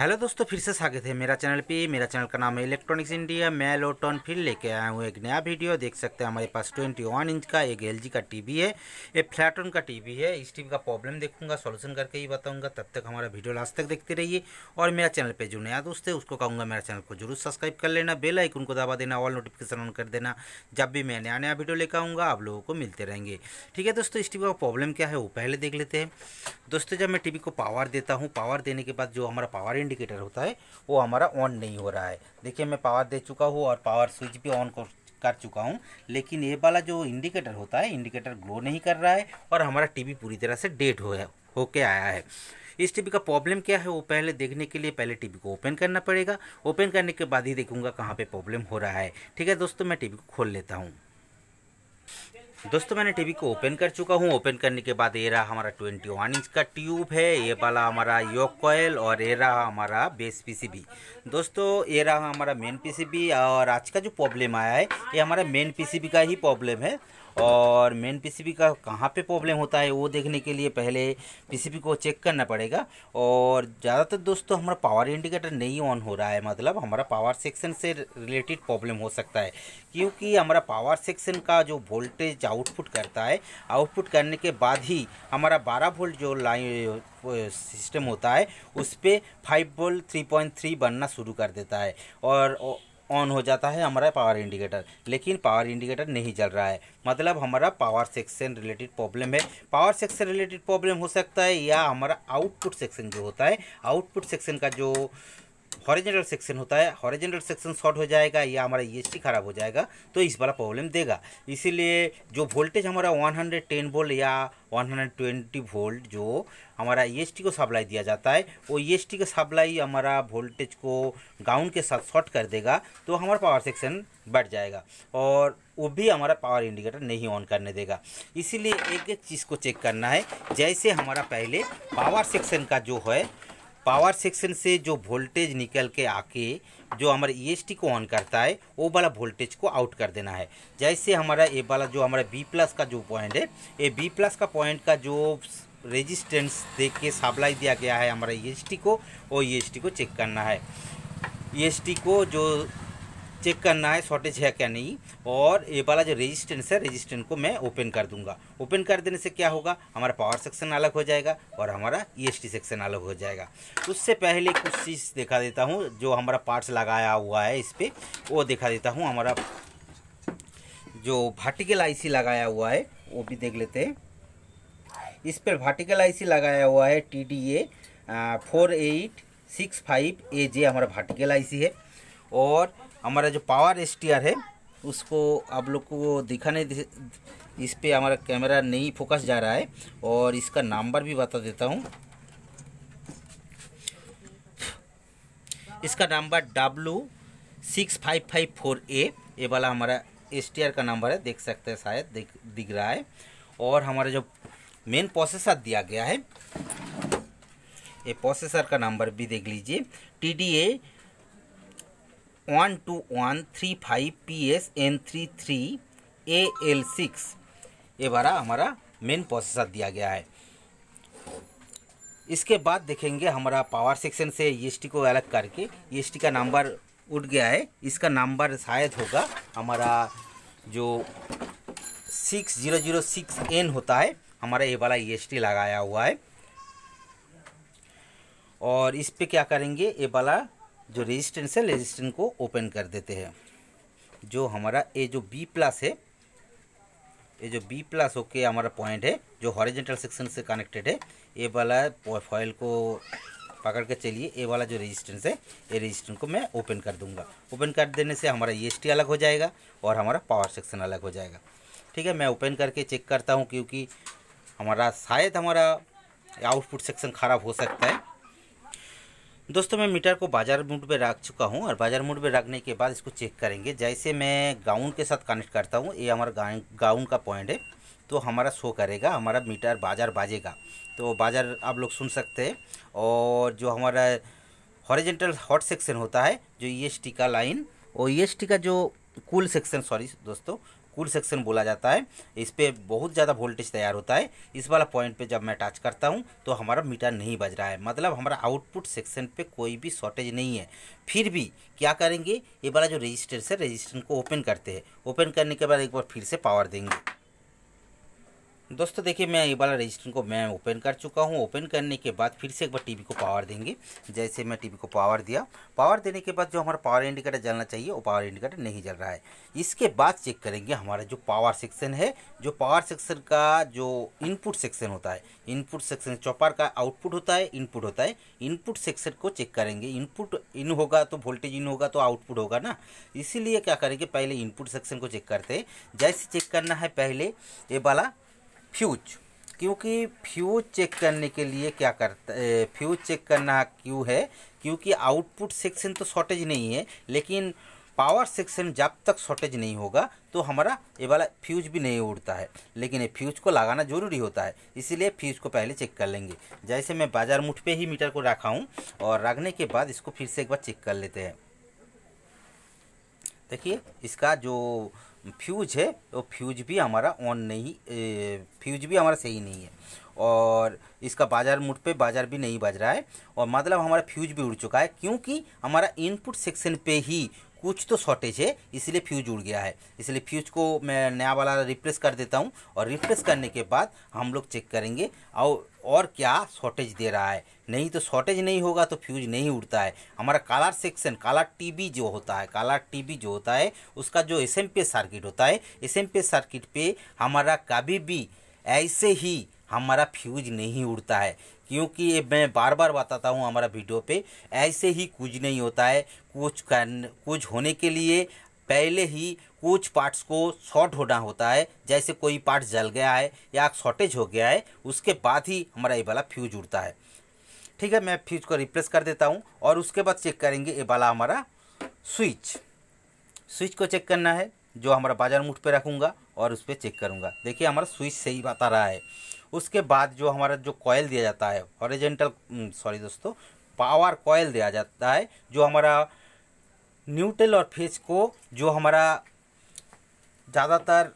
hello दोस्तों फिर से स्वागत है मेरा चैनल पे मेरा चैनल का नाम है इलेक्ट्रॉनिक्स इंडिया मैं लोटॉन फिर लेके आया हूँ एक नया वीडियो देख सकते हैं हमारे पास 21 इंच का एक एलजी का टीवी है एक फ्लैटन का टीवी है इस टीवी का प्रॉब्लम देखूंगा सॉल्यूशन करके ही बताऊंगा तब तक हमारा वीडियो लास्ट तक देखते रहिए और मेरा चैनल पर जो नया दोस्त है उसको कहूँगा मेरा चैनल को जरूर सब्सक्राइब कर लेना बेल आइकन को दबा देना ऑल नोटिफिकेशन ऑन कर देना जब भी मैं नया नया वीडियो लेकर आऊँगा आप लोगों को मिलते रहेंगे ठीक है दोस्तों इस टीवी का प्रॉब्लम क्या है वो पहले देख लेते हैं दोस्तों जब मैं टी को पावर देता हूँ पावर देने के बाद जो हमारा पावर इंडिकेटर होता है वो हमारा ऑन नहीं हो रहा है देखिए मैं पावर दे चुका हूँ और पावर स्विच भी ऑन कर चुका हूँ लेकिन ये वाला जो इंडिकेटर होता है इंडिकेटर ग्लो नहीं कर रहा है और हमारा टी पूरी तरह से डेट हो होके आया है इस टीवी का प्रॉब्लम क्या है वो पहले देखने के लिए पहले टीवी को ओपन करना पड़ेगा ओपन करने के बाद ही देखूंगा कहाँ पे प्रॉब्लम हो रहा है ठीक है दोस्तों मैं टीवी को खोल लेता हूँ दोस्तों मैंने टीवी को ओपन कर चुका हूँ ओपन करने के बाद ये रहा हमारा 21 इंच का ट्यूब है ये वाला हमारा योग कॉयल और ये रहा हमारा बेस पीसीबी दोस्तों ये रहा हमारा मेन पीसीबी और आज का जो प्रॉब्लम आया है ये हमारा मेन पीसीबी का ही प्रॉब्लम है और मेन पीसीबी का कहाँ पे प्रॉब्लम होता है वो देखने के लिए पहले पीसीबी को चेक करना पड़ेगा और ज़्यादातर दोस्तों हमारा पावर इंडिकेटर नहीं ऑन हो रहा है मतलब हमारा पावर सेक्शन से रिलेटेड प्रॉब्लम हो सकता है क्योंकि हमारा पावर सेक्शन का जो वोल्टेज आउटपुट करता है आउटपुट करने के बाद ही हमारा बारह वोल्ट जो लाइन सिस्टम होता है उस पर five volt three point three बनना शुरू कर देता है और ऑन हो जाता है हमारा पावर इंडिकेटर लेकिन पावर इंडिकेटर नहीं जल रहा है मतलब हमारा पावर सेक्शन रिलेटेड प्रॉब्लम है पावर सेक्शन रिलेटेड प्रॉब्लम हो सकता है या हमारा आउटपुट सेक्शन जो होता है आउटपुट सेक्शन का जो हॉरिजेंटल सेक्शन होता है हॉरिजेंटल सेक्शन शॉर्ट हो जाएगा या हमारा ई e खराब हो जाएगा तो इस वाला प्रॉब्लम देगा इसीलिए जो वोल्टेज हमारा 110 वोल्ट या 120 वोल्ट जो हमारा ई e को सप्लाई दिया जाता है वो ई का सप्लाई हमारा वोल्टेज को गाउन के साथ शॉर्ट कर देगा तो हमारा पावर सेक्शन बढ़ जाएगा और वो भी हमारा पावर इंडिकेटर नहीं ऑन करने देगा इसीलिए एक एक चीज़ को चेक करना है जैसे हमारा पहले पावर सेक्शन का जो है पावर सेक्शन से जो वोल्टेज निकल के आके जो हमारे ई e को ऑन करता है वो वाला वोल्टेज को आउट कर देना है जैसे हमारा ये वाला जो हमारा बी प्लस का जो पॉइंट है ये बी प्लस का पॉइंट का जो रेजिस्टेंस देख के सप्लाई दिया गया है हमारा ई e को और ई e को चेक करना है ई को जो चेक करना है शॉर्टेज है क्या नहीं और ये वाला जो रेजिस्टेंस है रेजिस्टेंस को मैं ओपन कर दूंगा ओपन कर देने से क्या होगा हमारा पावर सेक्शन अलग हो जाएगा और हमारा ई e सेक्शन अलग हो जाएगा उससे पहले कुछ चीज़ दिखा देता हूँ जो हमारा पार्ट्स लगाया हुआ है इस पर वो दिखा देता हूँ हमारा जो वर्टिकल आईसी लगाया हुआ है वो भी देख लेते हैं इस पर वर्टिकल आईसी लगाया हुआ है T D A four eight six five A J हमारा वर्टिकल आईसी है और हमारा जो पावर स्टीयर है उसको आप लोग को दिखाने इस पर हमारा कैमरा नहीं फोकस जा रहा है और इसका नंबर भी बता देता हूँ इसका number W six five five four A ये वाला हमारा एस का नंबर है देख सकते हैं शायद देख दिख रहा है और हमारा जो मेन प्रोसेसर दिया गया है ये प्रोसेसर का नंबर भी देख लीजिए T D A one two one three five P S N three three A L six ये बारा हमारा मेन प्रोसेसर दिया गया है इसके बाद देखेंगे हमारा पावर सेक्शन से ई e को अलग करके ई e का नंबर उठ गया है इसका नंबर शायद होगा हमारा जो six zero zero six N होता है हमारा ये वाला ई e लगाया हुआ है और इस पर क्या करेंगे ये वाला जो रेजिस्टेंस है रेजिस्टेंस को ओपन कर देते हैं जो हमारा ये जो बी प्लस है ये जो बी प्लस होके हमारा पॉइंट है जो हॉरिजेंटल सेक्शन से कनेक्टेड है ये वाला फॉइल को पकड़ के चलिए ये वाला जो रेजिस्टेंस है ये रेजिस्टेंस को मैं ओपन कर दूंगा ओपन कर देने से हमारा ई अलग हो जाएगा और हमारा पावर सेक्शन अलग हो जाएगा ठीक है मैं ओपन करके चेक करता हूँ क्योंकि हमारा शायद हमारा आउटपुट सेक्शन ख़राब हो सकता है दोस्तों मैं मीटर को बाजार मूड पे रख चुका हूँ और बाजार मूड पे रखने के बाद इसको चेक करेंगे जैसे मैं गाउन के साथ कनेक्ट करता हूँ ये हमारा गाउन का पॉइंट है तो हमारा शो करेगा हमारा मीटर बाजार बाजेगा तो बाजार आप लोग सुन सकते हैं और जो हमारा हॉरिजेंटल हॉट सेक्शन होता है जो ई एस टी का लाइन और ई एस टी का जो कूल सेक्शन सॉरी दोस्तों कुल सेक्शन बोला जाता है इस पर बहुत ज़्यादा वोल्टेज तैयार होता है इस वाला पॉइंट पे जब मैं टच करता हूँ तो हमारा मीटर नहीं बज रहा है मतलब हमारा आउटपुट सेक्शन पे कोई भी शॉर्टेज नहीं है फिर भी क्या करेंगे ये वाला जो रजिस्टर है रजिस्टर को ओपन करते हैं ओपन करने के बाद एक बार फिर से पावर देंगे दोस्तों देखिए मैं ये वाला रजिस्टर को मैं ओपन कर चुका हूँ ओपन करने के बाद फिर से एक बार टीवी को पावर देंगे जैसे मैं टीवी को पावर दिया पावर देने के बाद जो हमारा पावर इंडिकेटर जलना चाहिए वो पावर इंडिकेटर नहीं जल रहा है इसके बाद चेक करेंगे हमारा जो पावर सेक्शन है जो पावर सेक्शन का जो इनपुट सेक्शन होता है इनपुट सेक्शन चौपार का आउटपुट होता है इनपुट होता है इनपुट सेक्शन को चेक करेंगे इनपुट इन होगा तो वोल्टेज इन होगा तो आउटपुट होगा ना इसीलिए क्या करेंगे पहले इनपुट सेक्शन को चेक करते हैं जैसे चेक करना है पहले ये वाला फ्यूज क्योंकि फ्यूज चेक करने के लिए क्या करता फ्यूज चेक करना क्यों है क्योंकि आउटपुट सेक्शन तो शॉर्टेज नहीं है लेकिन पावर सेक्शन जब तक शॉर्टेज नहीं होगा तो हमारा ये वाला फ्यूज भी नहीं उड़ता है लेकिन ये फ्यूज को लगाना जरूरी होता है इसीलिए फ्यूज को पहले चेक कर लेंगे जैसे मैं बाजार मुठ पे ही मीटर को रखा हूँ और रखने के बाद इसको फिर से एक बार चेक कर लेते हैं देखिए इसका जो फ्यूज है वो तो फ्यूज भी हमारा ऑन नहीं फ्यूज भी हमारा सही नहीं है और इसका बाजार मूड पे बाजार भी नहीं बज रहा है और मतलब हमारा फ्यूज भी उड़ चुका है क्योंकि हमारा इनपुट सेक्शन पे ही कुछ तो शॉर्टेज है इसलिए फ्यूज उड़ गया है इसलिए फ्यूज को मैं नया वाला रिप्लेस कर देता हूँ और रिप्लेस करने के बाद हम लोग चेक करेंगे और और क्या शॉर्टेज दे रहा है नहीं तो शॉर्टेज नहीं होगा तो फ्यूज नहीं उड़ता है हमारा काला सेक्शन काला टीबी जो होता है काला टीबी जो होता है उसका जो एस सर्किट होता है एस सर्किट पे हमारा कभी भी ऐसे ही हमारा फ्यूज नहीं उड़ता है क्योंकि ये मैं बार बार बताता हूँ हमारा वीडियो पे ऐसे ही कुछ नहीं होता है कुछ कर कुछ होने के लिए पहले ही कुछ पार्ट्स को शॉर्ट होना होता है जैसे कोई पार्ट जल गया है या शॉर्टेज हो गया है उसके बाद ही हमारा ये वाला फ्यूज उड़ता है ठीक है मैं फ्यूज को रिप्लेस कर देता हूँ और उसके बाद चेक करेंगे ये वाला हमारा स्विच स्विच को चेक करना है जो हमारा बाजार मुठ पे रखूँगा और उस पर चेक करूँगा देखिए हमारा स्विच सही बता रहा है उसके बाद जो हमारा जो कॉयल दिया जाता है ऑरिजेंटल सॉरी हम्म, दोस्तों पावर कॉयल दिया जाता है जो हमारा न्यूट्रल और फेज को जो हमारा ज़्यादातर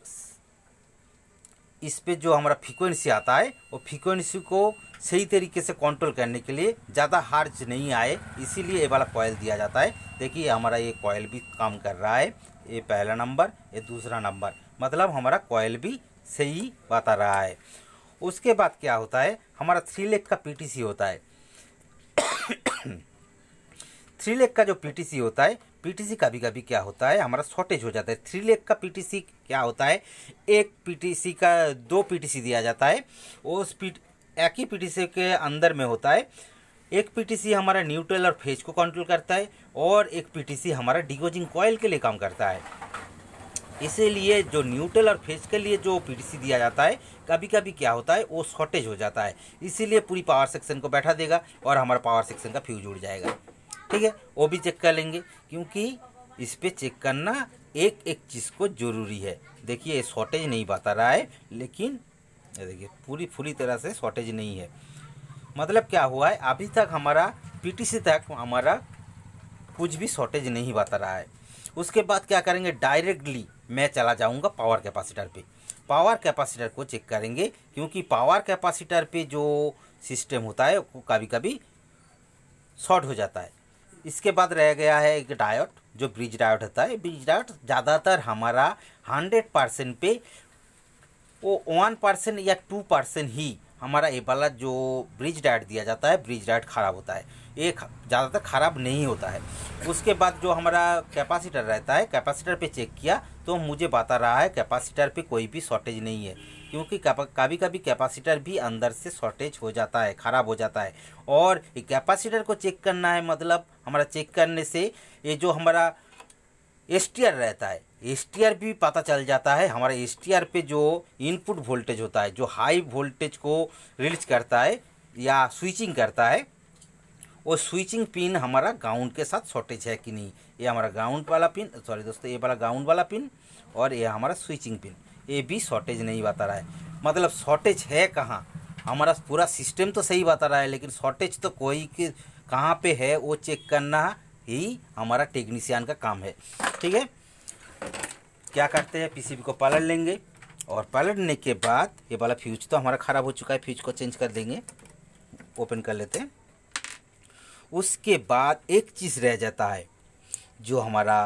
इस पर जो हमारा फ्रीक्वेंसी आता है वो फ्रीक्वेंसी को सही तरीके से कंट्रोल करने के लिए ज़्यादा हार्ज नहीं आए इसीलिए ये वाला कॉयल दिया जाता है देखिए हमारा ये कॉयल भी काम कर रहा है ये पहला नंबर ये दूसरा नंबर मतलब हमारा कॉयल भी सही बता रहा है उसके बाद क्या होता है हमारा थ्री लेग का पीटीसी होता है थ्री लेग का जो पीटीसी होता है पीटीसी कभी कभी क्या होता है हमारा शॉर्टेज हो जाता है थ्री लेग का पीटीसी क्या होता है एक पीटीसी का दो पीटीसी दिया जाता है उस पी एक ही पीटीसी के अंदर में होता है एक पीटीसी हमारा न्यूट्रल और फेज को कंट्रोल करता है और एक पीटीसी हमारा डिगोजिंग कॉयल के लिए काम करता है इसीलिए जो न्यूट्रल और फेज के लिए जो पी दिया जाता है कभी कभी क्या होता है वो शॉर्टेज हो जाता है इसीलिए पूरी पावर सेक्शन को बैठा देगा और हमारा पावर सेक्शन का फ्यूज उड़ जाएगा ठीक है वो भी चेक कर लेंगे क्योंकि इस पर चेक करना एक एक चीज़ को ज़रूरी है देखिए शॉर्टेज नहीं बता रहा है लेकिन देखिए पूरी पूरी तरह से शॉर्टेज नहीं है मतलब क्या हुआ है अभी तक हमारा पीटीसी तक हमारा कुछ भी शॉर्टेज नहीं बता रहा है उसके बाद क्या करेंगे डायरेक्टली मैं चला जाऊँगा पावर कैपेसिटर पे पावर कैपेसिटर को चेक करेंगे क्योंकि पावर कैपेसिटर पे जो सिस्टम होता है वो कभी कभी शॉर्ट हो जाता है इसके बाद रह गया है एक डायोड जो ब्रिज डायोड होता है ब्रिज डायोड ज़्यादातर हमारा हंड्रेड परसेंट पे वो वन परसेंट या टू परसेंट ही हमारा ये वाला जो ब्रिज डाइट दिया जाता है ब्रिज डाइट ख़राब होता है ये ज़्यादातर ख़राब नहीं होता है उसके बाद जो हमारा कैपेसिटर रहता है कैपेसिटर पे चेक किया तो मुझे बता रहा है कैपेसिटर पे कोई भी शॉर्टेज नहीं है क्योंकि कभी कभी कैपेसिटर भी अंदर से शॉर्टेज हो जाता है ख़राब हो जाता है और कैपेसिटर को चेक करना है मतलब हमारा चेक करने से ये जो हमारा एस रहता है एस भी पता चल जाता है हमारा एस पे जो इनपुट वोल्टेज होता है जो हाई वोल्टेज को रिलीज करता है या स्विचिंग करता है वो स्विचिंग पिन हमारा ग्राउंड के साथ शॉर्टेज है कि नहीं ये हमारा ग्राउंड वाला पिन सॉरी दोस्तों ये वाला ग्राउंड वाला पिन और ये हमारा स्विचिंग पिन ये भी शॉर्टेज नहीं बता रहा है मतलब शॉर्टेज है कहाँ हमारा पूरा सिस्टम तो सही बता रहा है लेकिन शॉर्टेज तो कोई के कहाँ पे है वो चेक करना ही हमारा टेक्नीशियन का काम है ठीक है क्या करते हैं पीसीबी को पलट लेंगे और पलटने के बाद ये वाला फ्यूज तो हमारा ख़राब हो चुका है फ्यूज को चेंज कर देंगे ओपन कर लेते हैं उसके बाद एक चीज़ रह जाता है जो हमारा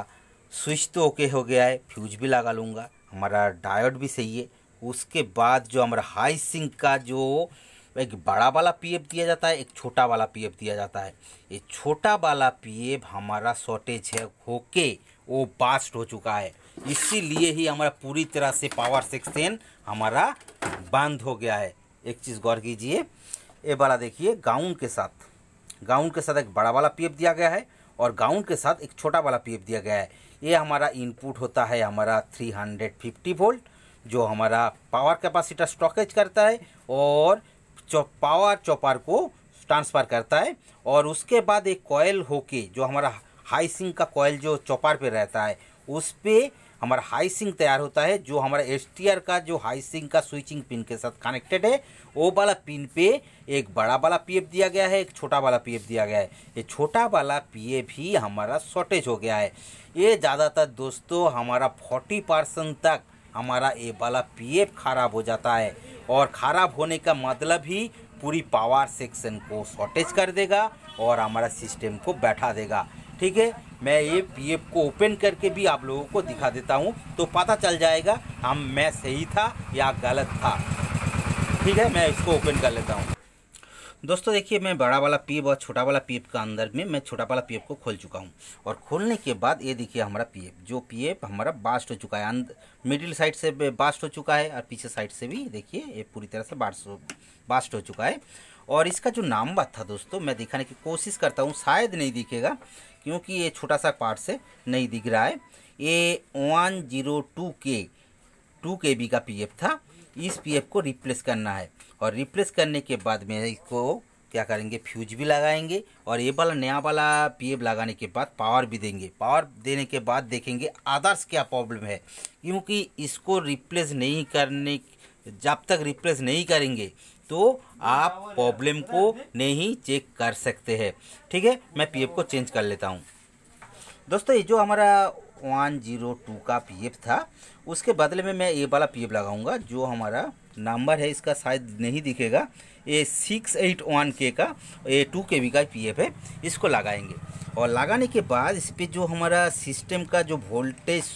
स्विच तो ओके हो गया है फ्यूज भी लगा लूँगा हमारा डायोड भी सही है उसके बाद जो हमारा हाई सिंक का जो एक बड़ा वाला पीएफ दिया जाता है एक छोटा वाला पीएफ दिया जाता है ये छोटा वाला पीएफ हमारा शॉर्टेज है होके वो बास्ट हो चुका है इसीलिए ही हमारा पूरी तरह से पावर सेक्शन हमारा बंद हो गया है एक चीज़ गौर कीजिए ये वाला देखिए गाउन के साथ गाउन के साथ एक बड़ा वाला पीएफ दिया गया है और गाउन के साथ एक छोटा वाला पीएफ दिया गया है ये हमारा इनपुट होता है हमारा 350 वोल्ट जो हमारा पावर कैपेसिटर स्टॉकेज करता है और चो, पावर चौपार को ट्रांसफ़र करता है और उसके बाद एक कॉयल होके जो हमारा हाई सिंग का कॉयल जो चौपार पे रहता है उस पर हमारा हाई सिंग तैयार होता है जो हमारा एस का जो हाई सिंग का स्विचिंग पिन के साथ कनेक्टेड है वो वाला पिन पे एक बड़ा वाला पी दिया गया है एक छोटा वाला पी दिया गया है ये छोटा वाला पीएफ ही हमारा शॉर्टेज हो गया है ये ज़्यादातर दोस्तों हमारा फोर्टी परसेंट तक हमारा ये वाला पी खराब हो जाता है और ख़राब होने का मतलब ही पूरी पावर सेक्शन को शॉर्टेज कर देगा और हमारा सिस्टम को बैठा देगा ठीक है मैं ये पी को ओपन करके भी आप लोगों को दिखा देता हूँ तो पता चल जाएगा हम मैं सही था या गलत था ठीक है मैं इसको ओपन कर लेता हूँ दोस्तों देखिए मैं बड़ा वाला पीप और छोटा वाला पीप का अंदर में मैं छोटा वाला पीप को खोल चुका हूँ और खोलने के बाद ये देखिए हमारा पीप जो पीप हमारा बास्ट हो चुका है मिडिल साइड से बास्ट हो चुका है और पीछे साइड से भी देखिए ये पूरी तरह से बास्ट बास्ट हो चुका है और इसका जो नाम बात था दोस्तों मैं दिखाने की कोशिश करता हूँ शायद नहीं दिखेगा क्योंकि ये छोटा सा पार्ट से नहीं दिख रहा है ये one zero two K two K B का पीएफ था इस पीएफ को रिप्लेस करना है और रिप्लेस करने के बाद में इसको क्या करेंगे फ्यूज भी लगाएंगे और ये वाला नया वाला पीएफ लगाने के बाद पावर भी देंगे पावर देने के बाद देखेंगे आदर्श क्या प्रॉब्लम है क्योंकि इसको रिप्लेस नहीं करने जब तक रिप्लेस नहीं करेंगे तो आप प्रॉब्लम को नहीं चेक कर सकते हैं ठीक है मैं पीएफ को चेंज कर लेता हूँ दोस्तों ये जो हमारा वन जीरो टू का पीएफ था उसके बदले में मैं ये वाला पीएफ लगाऊंगा जो हमारा नंबर है इसका शायद नहीं दिखेगा ये सिक्स एट वन के का ये टू के वी का पीएफ है इसको लगाएंगे और लगाने के बाद इस पर जो हमारा सिस्टम का जो वोल्टेज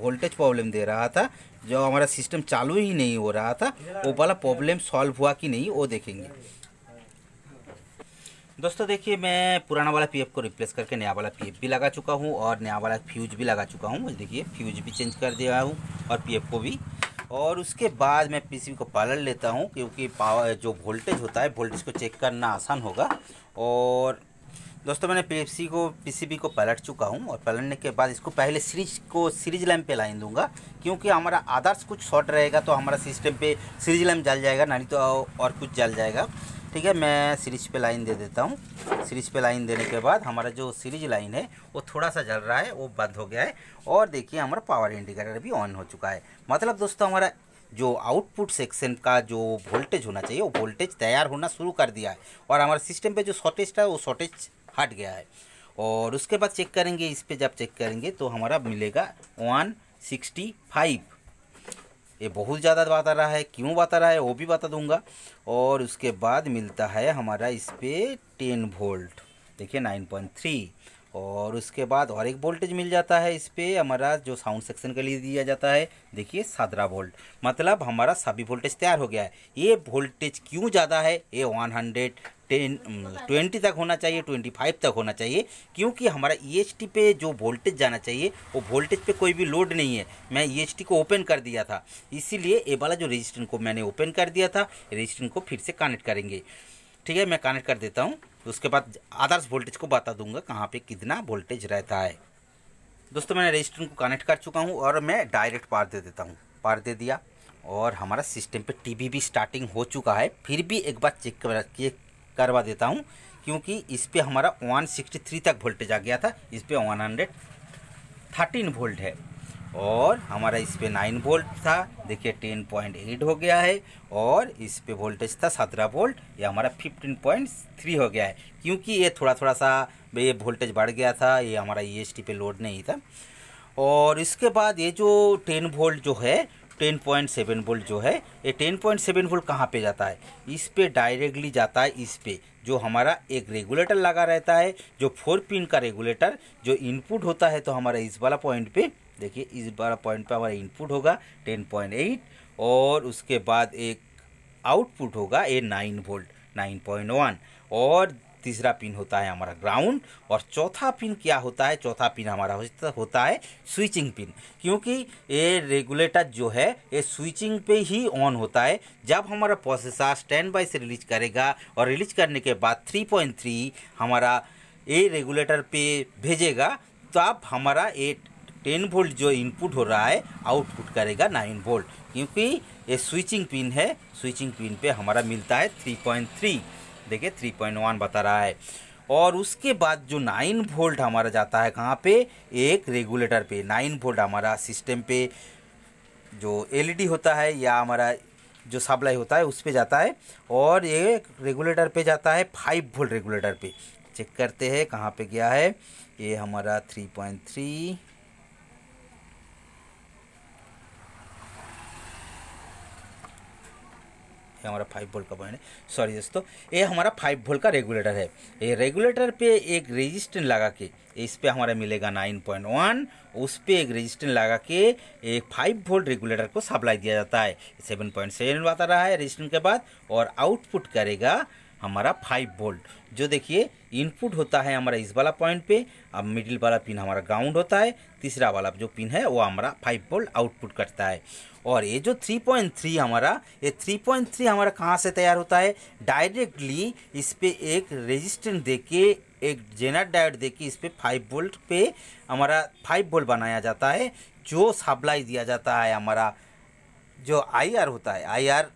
वोल्टेज प्रॉब्लम दे रहा था जो हमारा सिस्टम चालू ही नहीं हो रहा था वो वाला प्रॉब्लम सॉल्व हुआ कि नहीं वो देखेंगे दोस्तों देखिए मैं पुराना वाला पीएफ को रिप्लेस करके नया वाला पीएफ भी लगा चुका हूँ और नया वाला फ्यूज भी लगा चुका हूँ मुझे देखिए फ्यूज भी चेंज कर दिया हूँ और पीएफ को भी और उसके बाद मैं पीसीबी को पालर लेता हूँ क्योंकि पावर जो वोल्टेज होता है वोल्टेज को चेक करना आसान होगा और दोस्तों मैंने पी को पी को पलट चुका हूँ और पलटने के बाद इसको पहले सीरीज को सीरीज लैम्प पे लाइन दूंगा क्योंकि हमारा आदर्श कुछ शॉर्ट रहेगा तो हमारा सिस्टम पे सीरीज लैम्प जल जाएगा नहीं तो और कुछ जल जाएगा ठीक है मैं सीरीज पे लाइन दे देता हूँ सीरीज पे लाइन देने के बाद हमारा जो सीरीज लाइन है वो थोड़ा सा जल रहा है वो बंद हो गया है और देखिए हमारा पावर इंडिकेटर भी ऑन हो चुका है मतलब दोस्तों हमारा जो आउटपुट सेक्शन का जो वोल्टेज होना चाहिए वो वोल्टेज तैयार होना शुरू कर दिया है और हमारे सिस्टम पे जो शॉर्टेज था वो शॉर्टेज हट गया है और उसके बाद चेक करेंगे इस पर जब चेक करेंगे तो हमारा मिलेगा वन सिक्सटी फाइव ये बहुत ज़्यादा बता रहा है क्यों बता रहा है वो भी बता दूंगा और उसके बाद मिलता है हमारा इस पर टेन वोल्ट देखिए नाइन पॉइंट थ्री और उसके बाद और एक वोल्टेज मिल जाता है इस पर हमारा जो साउंड सेक्शन के लिए दिया जाता है देखिए सत्रह वोल्ट मतलब हमारा सभी वोल्टेज तैयार हो गया है ये वोल्टेज क्यों ज़्यादा है ये वन हंड्रेड टेन ट्वेंटी तक होना चाहिए ट्वेंटी फाइव तक होना चाहिए क्योंकि हमारा ई e पे जो वोल्टेज जाना चाहिए वो वोल्टेज पे कोई भी लोड नहीं है मैं ई e को ओपन कर दिया था इसीलिए ये वाला जो रजिस्टर को मैंने ओपन कर दिया था रजिस्टर को फिर से कनेक्ट करेंगे ठीक है मैं कनेक्ट कर देता हूँ उसके बाद आदर्श वोल्टेज को बता दूंगा कहाँ पर कितना वोल्टेज रहता है दोस्तों मैंने रजिस्टर को कनेक्ट कर चुका हूँ और मैं डायरेक्ट पार दे देता हूँ पार दे दिया और हमारा सिस्टम पे टीवी भी स्टार्टिंग हो चुका है फिर भी एक बार चेक चेक करवा देता हूँ क्योंकि इस पर हमारा 163 तक वोल्टेज आ गया था इस पर वन थर्टीन वोल्ट है और हमारा इस पर नाइन वोल्ट था देखिए टेन पॉइंट एट हो गया है और इस पर वोल्टेज था सत्रह वोल्ट ये हमारा फिफ्टीन पॉइंट थ्री हो गया है क्योंकि ये थोड़ा थोड़ा सा ये वोल्टेज बढ़ गया था ये हमारा ई e एस पे लोड नहीं था और इसके बाद ये जो टेन वोल्ट जो है टेन पॉइंट सेवन वोल्ट जो है ये टेन पॉइंट सेवन वोल्ट कहाँ पे जाता है इस पर डायरेक्टली जाता है इस पर जो हमारा एक रेगुलेटर लगा रहता है जो फोर पिन का रेगुलेटर जो इनपुट होता है तो हमारा इस वाला पॉइंट पे देखिए इस वाला पॉइंट पे हमारा इनपुट होगा टेन पॉइंट एट और उसके बाद एक आउटपुट होगा ये nine volt nine point one और तीसरा पिन होता है हमारा ग्राउंड और चौथा पिन क्या होता है चौथा पिन हमारा होता है स्विचिंग पिन क्योंकि ये रेगुलेटर जो है ये स्विचिंग पे ही ऑन होता है जब हमारा प्रोसेसर स्टैंड बाई से रिलीज करेगा और रिलीज करने के बाद 3.3 हमारा ए रेगुलेटर पे भेजेगा तब हमारा ये टेन वोल्ट जो इनपुट हो रहा है आउटपुट करेगा नाइन वोल्ट क्योंकि ये स्विचिंग पिन है स्विचिंग पिन पे हमारा मिलता है थ्री पॉइंट थ्री देखिए थ्री पॉइंट वन बता रहा है और उसके बाद जो नाइन वोल्ट हमारा जाता है कहाँ पे एक रेगुलेटर पे नाइन वोल्ट हमारा सिस्टम पे जो एलईडी e होता है या हमारा जो सप्लाई होता है उस पर जाता है और ये रेगुलेटर पे जाता है फाइव वोल्ट रेगुलेटर पे चेक करते हैं कहाँ पे गया है ये हमारा थ्री पॉइंट थ्री ये हमारा फाइव वोल्ट का पॉइंट है सॉरी दोस्तों ये हमारा फाइव वोल्ट का रेगुलेटर है ये रेगुलेटर पे एक रेजिस्टेंट लगा के इस पर हमारा मिलेगा नाइन पॉइंट वन उस पर एक रेजिस्टेंट लगा के एक फाइव वोल्ट रेगुलेटर को सप्लाई दिया जाता है सेवन पॉइंट सेवन आता रहा है रेजिस्टेंट के बाद और आउटपुट करेगा हमारा फाइव वोल्ट जो देखिए इनपुट होता है हमारा इस वाला पॉइंट पे अब मिडिल वाला पिन हमारा ग्राउंड होता है तीसरा वाला जो पिन है वो हमारा फाइव वोल्ट आउटपुट करता है और ये जो 3.3 हमारा ये 3.3 हमारा कहाँ से तैयार होता है डायरेक्टली इस पर एक रेजिस्टेंस दे के एक जेनर डायट दे के इस पर फाइव वोल्ट पे हमारा फाइव वोल्ट बनाया जाता है जो सप्लाई दिया जाता है हमारा जो आईआर होता है आईआर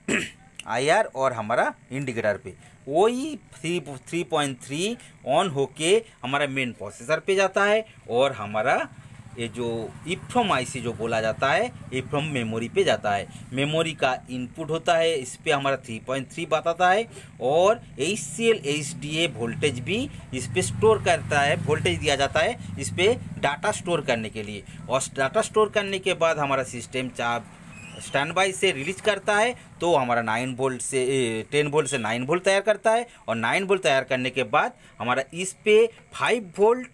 आईआर और हमारा इंडिकेटर पे वही three three point three on होके हमारा मेन प्रोसेसर पे जाता है और हमारा ये जो इफ्रॉम आईसी जो बोला जाता है इफ्रॉम मेमोरी पे जाता है मेमोरी का इनपुट होता है इस पर हमारा 3.3 बताता है और H C L H D A voltage भी इस पर स्टोर करता है वोल्टेज दिया जाता है इस पर डाटा स्टोर करने के लिए और डाटा स्टोर करने के बाद हमारा सिस्टम चार स्टैंड बाई से रिलीज करता है तो हमारा नाइन बोल्ट से टेन बोल्ट से नाइन बोल्ट तैयार करता है और नाइन बोल्ट तैयार करने के बाद हमारा इस पे फाइव वोल्ट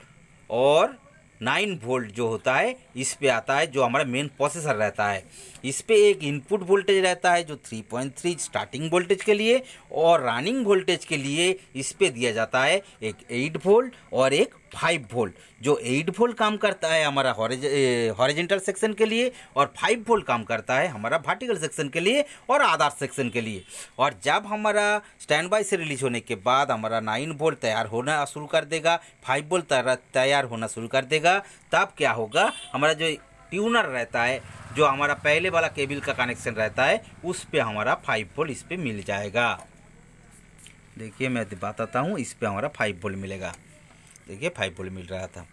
और नाइन वोल्ट जो होता है इस पे आता है जो हमारा मेन प्रोसेसर रहता है इस पर एक इनपुट वोल्टेज रहता है जो 3.3 स्टार्टिंग वोल्टेज के लिए और रनिंग वोल्टेज के लिए इस पर दिया जाता है एक 8 वोल्ट और एक 5 वोल्ट जो 8 वोल्ट काम करता है हमारा हॉरिजेंटल सेक्शन के लिए और 5 वोल्ट काम करता है हमारा वर्टिकल सेक्शन के लिए और आधार सेक्शन के लिए और जब हमारा स्टैंड बाई से रिलीज होने के बाद हमारा 9 वोल्ट तैयार होना शुरू कर देगा 5 वोल्ट तैयार होना शुरू कर देगा तब क्या होगा हमारा जो ट्यूनर रहता है जो हमारा पहले वाला केबल का कनेक्शन रहता है उस पर हमारा फाइव बोल इस पर मिल जाएगा देखिए मैं बताता हूँ इस पर हमारा फाइव बोल मिलेगा देखिए फाइव बोल मिल रहा था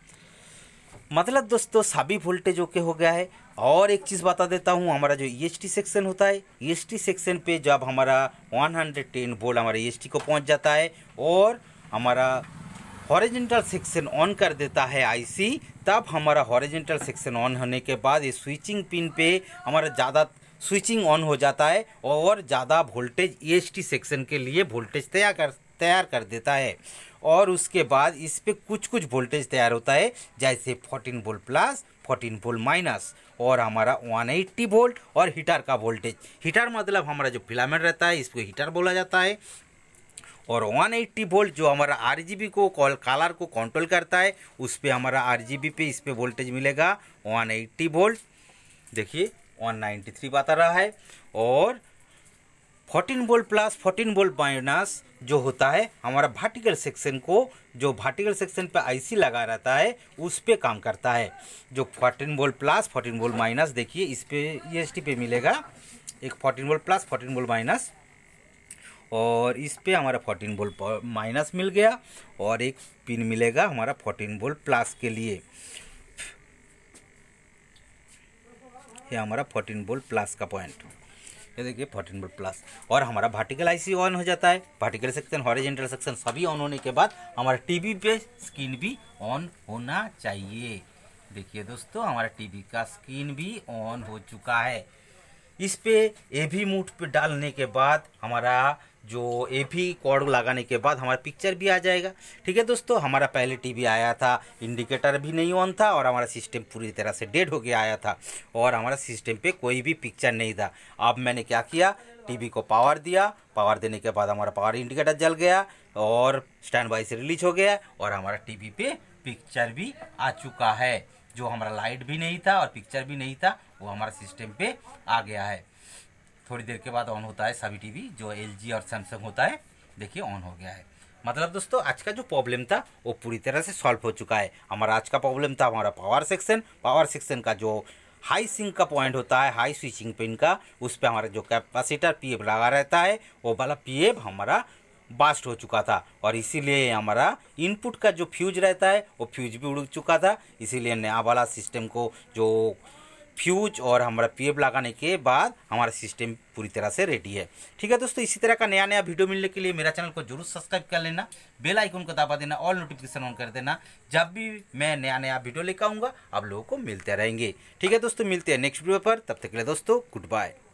मतलब दोस्तों सभी वोल्टेज ओके हो गया है और एक चीज़ बता देता हूँ हमारा जो ई e सेक्शन होता है ई e सेक्शन पे जब हमारा 110 वोल्ट हमारे ई e को पहुँच जाता है और हमारा हॉरिजेंटल सेक्शन ऑन कर देता है आईसी तब हमारा हॉरिजेंटल सेक्शन ऑन होने के बाद ये स्विचिंग पिन पे हमारा ज़्यादा स्विचिंग ऑन हो जाता है और ज़्यादा वोल्टेज ई e सेक्शन के लिए वोल्टेज तैयार कर तैयार कर देता है और उसके बाद इस पर कुछ कुछ वोल्टेज तैयार होता है जैसे 14 वोल्ट प्लस 14 वोल्ट माइनस और हमारा 180 वोल्ट और हीटर का वोल्टेज हीटर मतलब हमारा जो फिलामेंट रहता है इसको हीटर बोला जाता है और 180 वोल्ट जो हमारा आर को कॉल कलर को कंट्रोल करता है उस पर हमारा आर पे इस पर वोल्टेज मिलेगा 180 वोल्ट देखिए 193 बता रहा है और 14 वोल्ट प्लस 14 वोल्ट माइनस जो होता है हमारा भार्टिकल सेक्शन को जो भार्टिकल सेक्शन पे आईसी लगा रहता है उस पर काम करता है जो 14 वोल्ट प्लस 14 वोल्ट माइनस देखिए इस पर ई e पे मिलेगा एक 14 वोल्ट प्लस 14 वोल्ट माइनस और इस पर हमारा फोर्टीन वोल्ट माइनस मिल गया और एक पिन मिलेगा हमारा फोर्टीन वोल्ट प्लस के लिए ये हमारा फोर्टीन वोल्ट प्लस का पॉइंट ये देखिए फोर्टीन वोल्ट प्लस और हमारा वर्टिकल आईसी ऑन हो जाता है वर्टिकल सेक्शन हॉरिजेंटल सेक्शन सभी ऑन होने के बाद हमारा टीवी पे स्क्रीन भी ऑन होना चाहिए देखिए दोस्तों हमारा टीवी का स्क्रीन भी ऑन हो चुका है इस पर ए भी मूट पर डालने के बाद हमारा जो ए भी कॉर्ड लगाने के बाद हमारा पिक्चर भी आ जाएगा ठीक है दोस्तों हमारा पहले टीवी आया था इंडिकेटर भी नहीं ऑन था और हमारा सिस्टम पूरी तरह से डेड हो गया आया था और हमारा सिस्टम पे कोई भी पिक्चर नहीं था अब मैंने क्या किया टीवी को पावर दिया पावर देने के बाद हमारा पावर इंडिकेटर जल गया और स्टैंड बाई से रिलीज हो गया और हमारा टी पे पिक्चर भी आ चुका है जो हमारा लाइट भी नहीं था और पिक्चर भी नहीं था वो हमारा सिस्टम पे आ गया है थोड़ी देर के बाद ऑन होता है सभी टीवी जो एल और सैमसंग होता है देखिए ऑन हो गया है मतलब दोस्तों आज का जो प्रॉब्लम था वो पूरी तरह से सॉल्व हो चुका है हमारा आज का प्रॉब्लम था हमारा पावर सेक्शन पावर सेक्शन का जो हाई सिंक का पॉइंट होता है हाई स्विचिंग पिन का उस पर हमारा जो कैपेसिटर पी लगा रहता है वो वाला पी हमारा बास्ट हो चुका था और इसीलिए हमारा इनपुट का जो फ्यूज रहता है वो फ्यूज भी उड़ चुका था इसीलिए नया वाला सिस्टम को जो फ्यूज और हमारा पीएफ लगाने के बाद हमारा सिस्टम पूरी तरह से रेडी है ठीक है दोस्तों इसी तरह का नया नया वीडियो मिलने के लिए मेरा चैनल को जरूर सब्सक्राइब कर लेना बेल आइकन को दबा देना और नोटिफिकेशन ऑन कर देना जब भी मैं नया नया वीडियो लेकर आऊँगा आप लोगों को मिलते रहेंगे ठीक है दोस्तों मिलते हैं नेक्स्ट वीडियो पर तब तक के लिए दोस्तों गुड बाय